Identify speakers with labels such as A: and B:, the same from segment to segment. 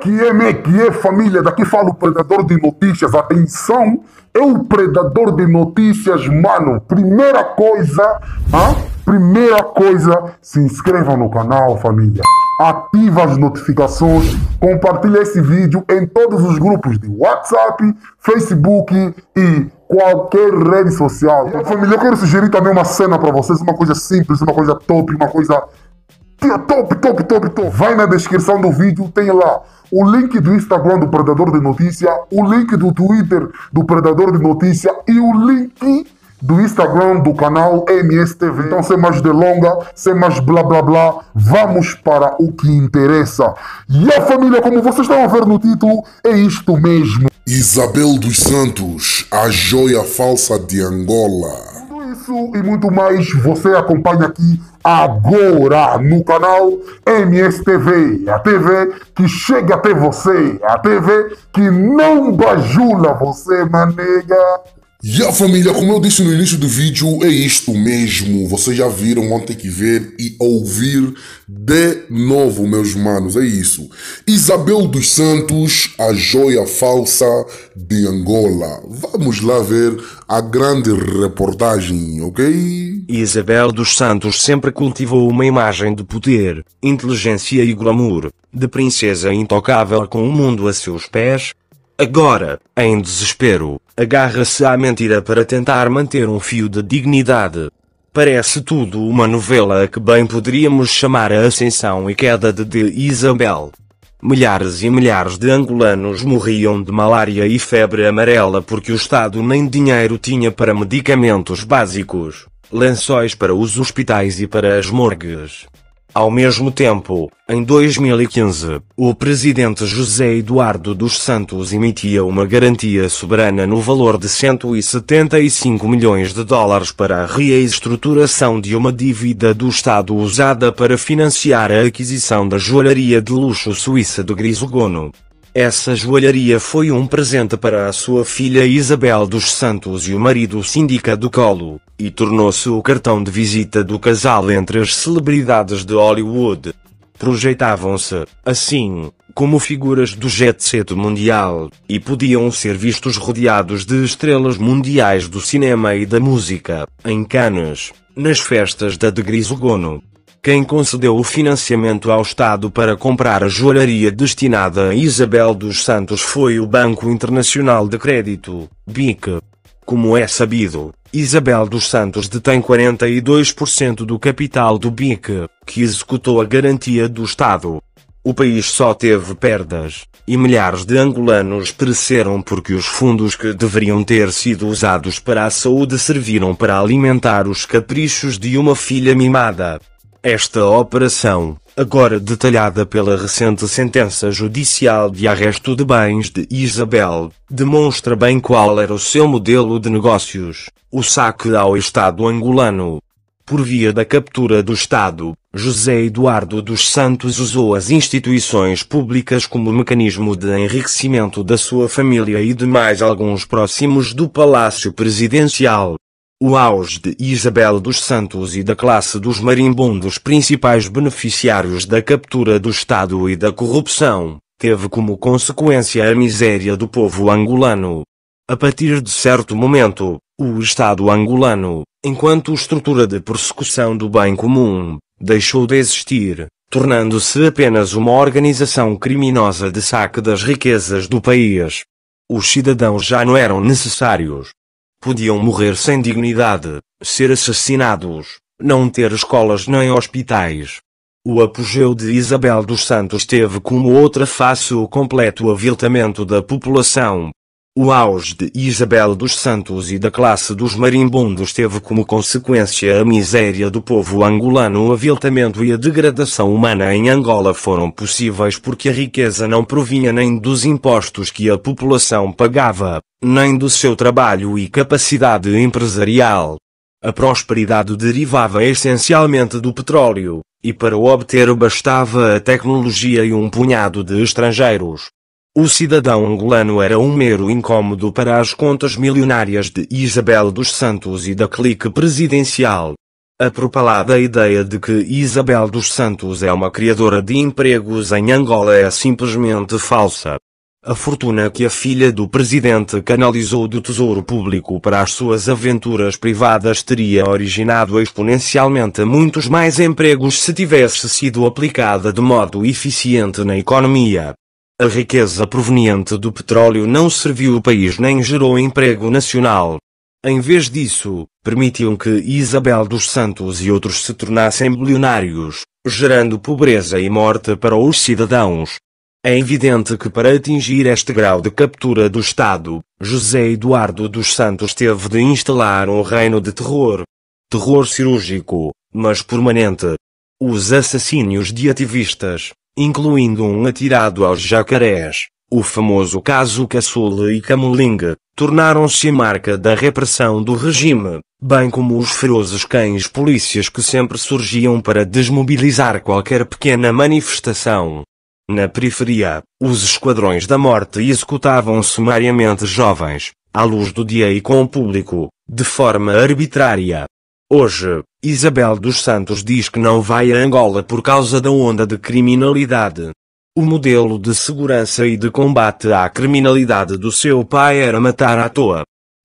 A: que é, me que é, família? Daqui fala o predador de notícias. Atenção, é o predador de notícias, mano. Primeira coisa, ah, primeira coisa, se inscreva no canal, família. Ativa as notificações, compartilhe esse vídeo em todos os grupos de WhatsApp, Facebook e qualquer rede social. família, eu quero sugerir também uma cena para vocês, uma coisa simples, uma coisa top, uma coisa é top, top, top, top. Vai na descrição do vídeo, tem lá o link do Instagram do Predador de Notícia, o link do Twitter do Predador de Notícia e o link do Instagram do canal MSTV. Então, sem mais delonga, sem mais blá blá blá, vamos para o que interessa. E a família, como vocês estão a ver no título, é isto mesmo. Isabel dos Santos, a joia falsa de Angola. Isso e muito mais você acompanha aqui agora no canal MSTV, a TV que chega até você, a TV que não bajula você, manega. E yeah, a família, como eu disse no início do vídeo, é isto mesmo. Vocês já viram, vão ter que ver e ouvir de novo, meus manos. É isso. Isabel dos Santos, a joia falsa de Angola. Vamos
B: lá ver a grande reportagem, ok? Isabel dos Santos sempre cultivou uma imagem de poder, inteligência e glamour, de princesa intocável com o mundo a seus pés. Agora, em desespero, agarra-se à mentira para tentar manter um fio de dignidade. Parece tudo uma novela que bem poderíamos chamar a ascensão e queda de, de Isabel. Milhares e milhares de angolanos morriam de malária e febre amarela porque o Estado nem dinheiro tinha para medicamentos básicos, lençóis para os hospitais e para as morgues. Ao mesmo tempo, em 2015, o presidente José Eduardo dos Santos emitia uma garantia soberana no valor de 175 milhões de dólares para a reestruturação de uma dívida do Estado usada para financiar a aquisição da joalharia de luxo suíça de Grisogono. Essa joalharia foi um presente para a sua filha Isabel dos Santos e o marido Síndica do Colo, e tornou-se o cartão de visita do casal entre as celebridades de Hollywood. Projetavam-se, assim, como figuras do jet set mundial, e podiam ser vistos rodeados de estrelas mundiais do cinema e da música, em Cannes, nas festas da de Grisogono, quem concedeu o financiamento ao Estado para comprar a joalharia destinada a Isabel dos Santos foi o Banco Internacional de Crédito, BIC. Como é sabido, Isabel dos Santos detém 42% do capital do BIC, que executou a garantia do Estado. O país só teve perdas, e milhares de angolanos pereceram porque os fundos que deveriam ter sido usados para a saúde serviram para alimentar os caprichos de uma filha mimada, esta operação, agora detalhada pela recente sentença judicial de arresto de bens de Isabel, demonstra bem qual era o seu modelo de negócios: o saque ao Estado angolano. Por via da captura do Estado, José Eduardo dos Santos usou as instituições públicas como mecanismo de enriquecimento da sua família e de mais alguns próximos do Palácio Presidencial. O auge de Isabel dos Santos e da classe dos marimbondos principais beneficiários da captura do Estado e da corrupção, teve como consequência a miséria do povo angolano. A partir de certo momento, o Estado angolano, enquanto estrutura de persecução do bem comum, deixou de existir, tornando-se apenas uma organização criminosa de saque das riquezas do país. Os cidadãos já não eram necessários, Podiam morrer sem dignidade, ser assassinados, não ter escolas nem hospitais. O apogeu de Isabel dos Santos teve como outra face o completo aviltamento da população, o auge de Isabel dos Santos e da classe dos marimbundos teve como consequência a miséria do povo angolano. O aviltamento e a degradação humana em Angola foram possíveis porque a riqueza não provinha nem dos impostos que a população pagava, nem do seu trabalho e capacidade empresarial. A prosperidade derivava essencialmente do petróleo, e para o obter bastava a tecnologia e um punhado de estrangeiros. O cidadão angolano era um mero incômodo para as contas milionárias de Isabel dos Santos e da clique presidencial. A propalada ideia de que Isabel dos Santos é uma criadora de empregos em Angola é simplesmente falsa. A fortuna que a filha do presidente canalizou do tesouro público para as suas aventuras privadas teria originado exponencialmente muitos mais empregos se tivesse sido aplicada de modo eficiente na economia. A riqueza proveniente do petróleo não serviu o país nem gerou emprego nacional. Em vez disso, permitiam que Isabel dos Santos e outros se tornassem bilionários, gerando pobreza e morte para os cidadãos. É evidente que para atingir este grau de captura do Estado, José Eduardo dos Santos teve de instalar um reino de terror. Terror cirúrgico, mas permanente. Os assassínios de ativistas, incluindo um atirado aos jacarés. O famoso caso Caçula e Camolinga, tornaram-se a marca da repressão do regime, bem como os ferozes cães polícias que sempre surgiam para desmobilizar qualquer pequena manifestação. Na periferia, os esquadrões da morte executavam sumariamente jovens, à luz do dia e com o público, de forma arbitrária, Hoje, Isabel dos Santos diz que não vai a Angola por causa da onda de criminalidade. O modelo de segurança e de combate à criminalidade do seu pai era matar à toa.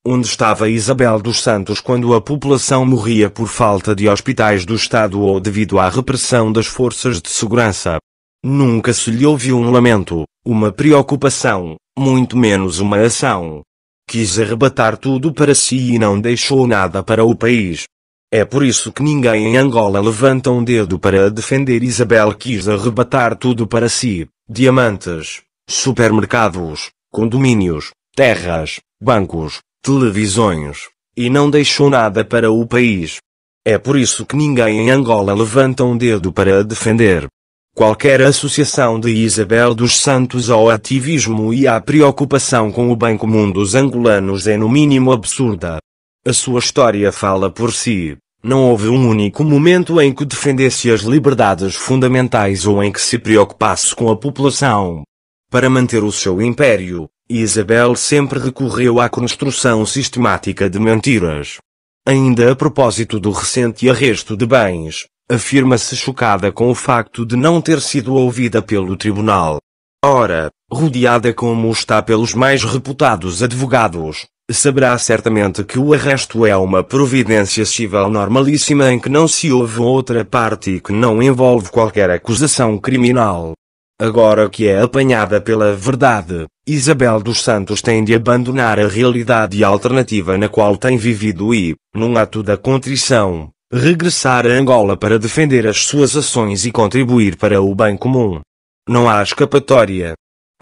B: Onde estava Isabel dos Santos quando a população morria por falta de hospitais do Estado ou devido à repressão das forças de segurança? Nunca se lhe ouviu um lamento, uma preocupação, muito menos uma ação. Quis arrebatar tudo para si e não deixou nada para o país. É por isso que ninguém em Angola levanta um dedo para defender. Isabel quis arrebatar tudo para si: diamantes, supermercados, condomínios, terras, bancos, televisões, e não deixou nada para o país. É por isso que ninguém em Angola levanta um dedo para defender. Qualquer associação de Isabel dos Santos ao ativismo e à preocupação com o bem comum dos angolanos é no mínimo absurda. A sua história fala por si. Não houve um único momento em que defendesse as liberdades fundamentais ou em que se preocupasse com a população. Para manter o seu império, Isabel sempre recorreu à construção sistemática de mentiras. Ainda a propósito do recente arresto de bens, afirma-se chocada com o facto de não ter sido ouvida pelo tribunal. Ora, rodeada como está pelos mais reputados advogados, saberá certamente que o arresto é uma providência civil normalíssima em que não se ouve outra parte e que não envolve qualquer acusação criminal. Agora que é apanhada pela verdade, Isabel dos Santos tem de abandonar a realidade alternativa na qual tem vivido e, num ato da contrição, regressar a Angola para defender as suas ações e contribuir para o bem comum. Não há escapatória,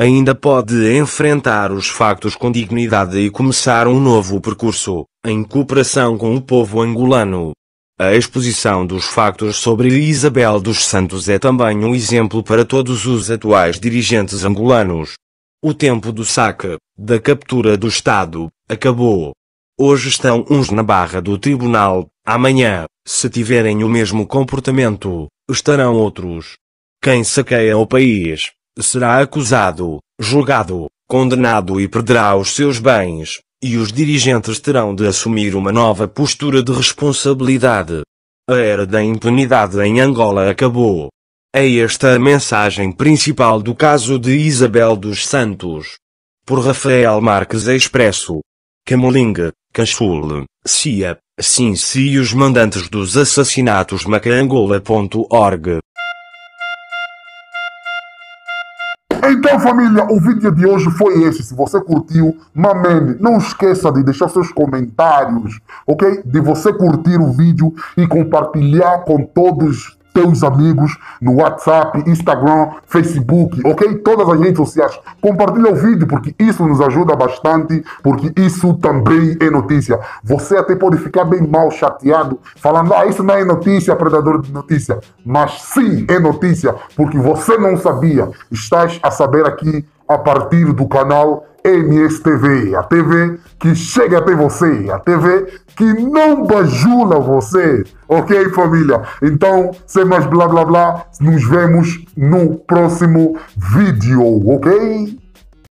B: ainda pode enfrentar os factos com dignidade e começar um novo percurso, em cooperação com o povo angolano. A exposição dos factos sobre Isabel dos Santos é também um exemplo para todos os atuais dirigentes angolanos. O tempo do saque, da captura do Estado, acabou. Hoje estão uns na barra do tribunal, amanhã, se tiverem o mesmo comportamento, estarão outros. Quem saqueia o país, será acusado, julgado, condenado e perderá os seus bens, e os dirigentes terão de assumir uma nova postura de responsabilidade. A era da impunidade em Angola acabou. É esta a mensagem principal do caso de Isabel dos Santos. Por Rafael Marques Expresso. Camolinga, Cachule, Cia, Sinci e os mandantes dos assassinatos macangola.org
A: Então, família, o vídeo de hoje foi esse. Se você curtiu, mamente, não esqueça de deixar seus comentários, ok? De você curtir o vídeo e compartilhar com todos teus amigos no WhatsApp, Instagram, Facebook, ok? Todas as redes sociais. Compartilha o vídeo porque isso nos ajuda bastante, porque isso também é notícia. Você até pode ficar bem mal chateado falando, ah, isso não é notícia, predador de notícia. Mas sim é notícia, porque você não sabia. Estás a saber aqui a partir do canal MSTV, a TV que chega até você, a TV que não bajula você, ok família? Então, sem mais blá blá blá, nos vemos no próximo vídeo, ok?